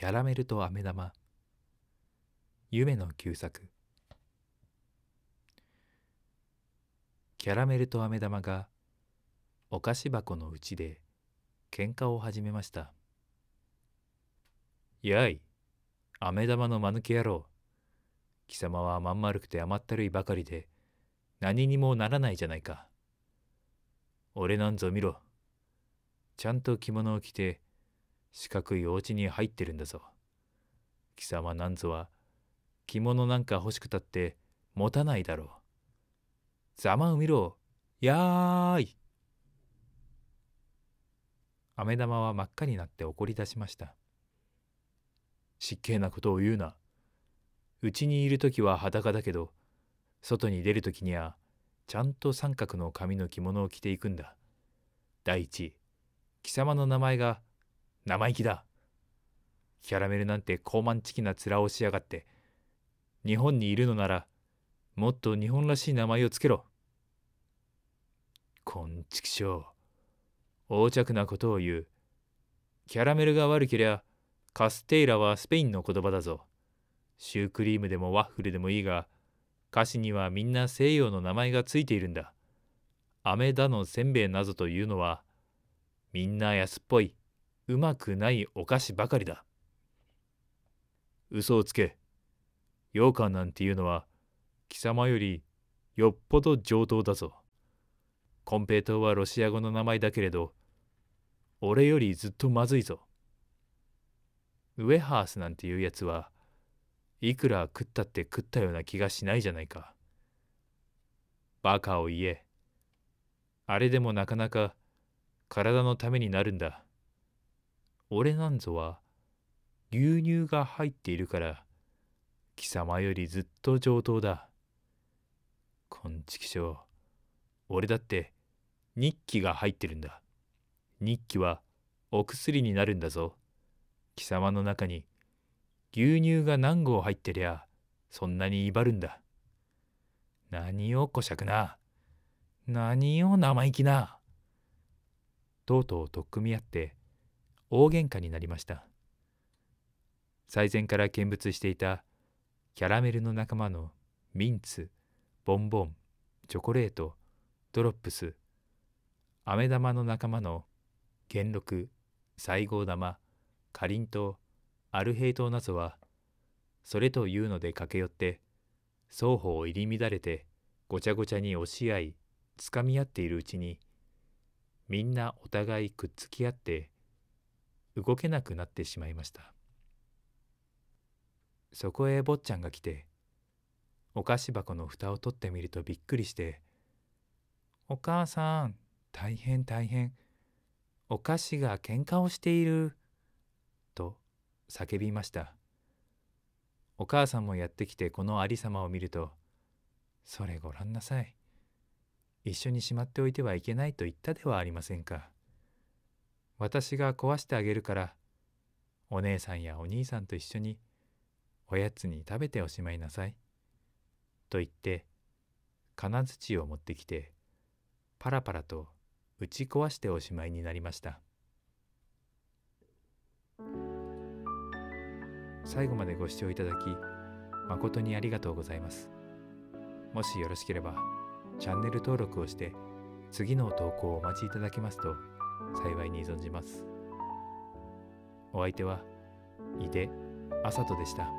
キャラメルと飴玉夢の旧作キャラメルと飴玉がお菓子箱のうちで喧嘩を始めましたやい飴玉の間抜け野郎貴様はまん丸くて甘ったるいばかりで何にもならないじゃないか俺なんぞ見ろちゃんと着物を着て四角いお家に入ってるんだぞ。貴様なんぞは着物なんか欲しくたって持たないだろう。ざまを見ろ、やーい。飴玉は真っ赤になって怒り出しました。失敬なことを言うな。うちにいる時は裸だけど、外に出る時にはちゃんと三角の紙の着物を着ていくんだ。第一、貴様の名前が生意気だ。キャラメルなんて高慢チキな面をしやがって。日本にいるのなら、もっと日本らしい名前をつけろ。こんちくしょう。横着なことを言う。キャラメルが悪けりゃ、カステイラはスペインの言葉だぞ。シュークリームでもワッフルでもいいが、菓子にはみんな西洋の名前がついているんだ。飴だのせんべいなどというのは、みんな安っぽい。うまくないお菓子ばかりだ嘘をつけ羊羹なんていうのは貴様よりよっぽど上等だぞ金平糖はロシア語の名前だけれど俺よりずっとまずいぞウェハースなんていうやつはいくら食ったって食ったような気がしないじゃないかバカを言えあれでもなかなか体のためになるんだ俺なんぞは牛乳が入っているから貴様よりずっと上等だ。こんちきしょう。俺だって日記が入ってるんだ。日記はお薬になるんだぞ。貴様の中に牛乳が何合入ってりゃそんなに威張るんだ。何をこしゃくな。何を生意気な。とうとうとっくみ合って大喧嘩になりました最前から見物していたキャラメルの仲間のミンツボンボンチョコレートドロップス飴玉の仲間の元禄西郷玉かりんとうアルヘイトなぞはそれというので駆け寄って双方入り乱れてごちゃごちゃに押し合いつかみ合っているうちにみんなお互いくっつき合って動けなくなってしまいましたそこへ坊ちゃんが来てお菓子箱の蓋を取ってみるとびっくりして「お母さん大変大変お菓子が喧嘩をしている」と叫びましたお母さんもやってきてこのありさまを見ると「それごらんなさい一緒にしまっておいてはいけないと言ったではありませんか」私が壊してあげるからお姉さんやお兄さんと一緒におやつに食べておしまいなさい」と言って金槌を持ってきてパラパラと打ち壊しておしまいになりました最後までご視聴いただき誠にありがとうございますもしよろしければチャンネル登録をして次の投稿をお待ちいただけますと幸いに存じますお相手は井出麻人でした